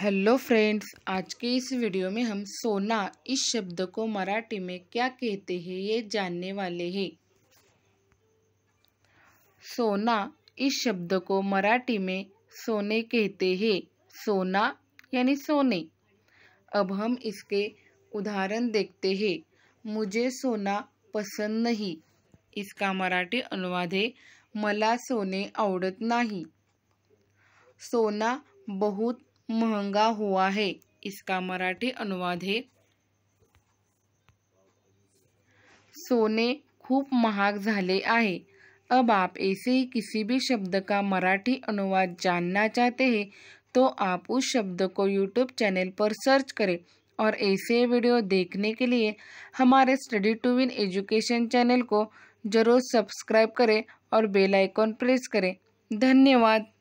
hello friends आज के इस वीडियो में हम सोना इस शब्द को मराठी में क्या कहते हैं ये जानने वाले हैं सोना इस शब्द को मराठी में सोने कहते हैं सोना यानी सोने अब हम इसके उदाहरण देखते हैं मुझे सोना पसंद नहीं इसका मराठी अनुवाद है मला सोने आवड़ नहीं सोना बहुत महंगा हुआ है इसका मराठी अनुवाद है सोने खूब महाग झाले आहे अब आप ऐसे ही किसी भी शब्द का मराठी अनुवाद जानना चाहते हैं तो आप उस शब्द को यूट्यूब चैनल पर सर्च करें और ऐसे वीडियो देखने के लिए हमारे study to win education channel को जरूर सब्सक्राइब करें और बेल आइकॉन प्रेस करें धन्यवाद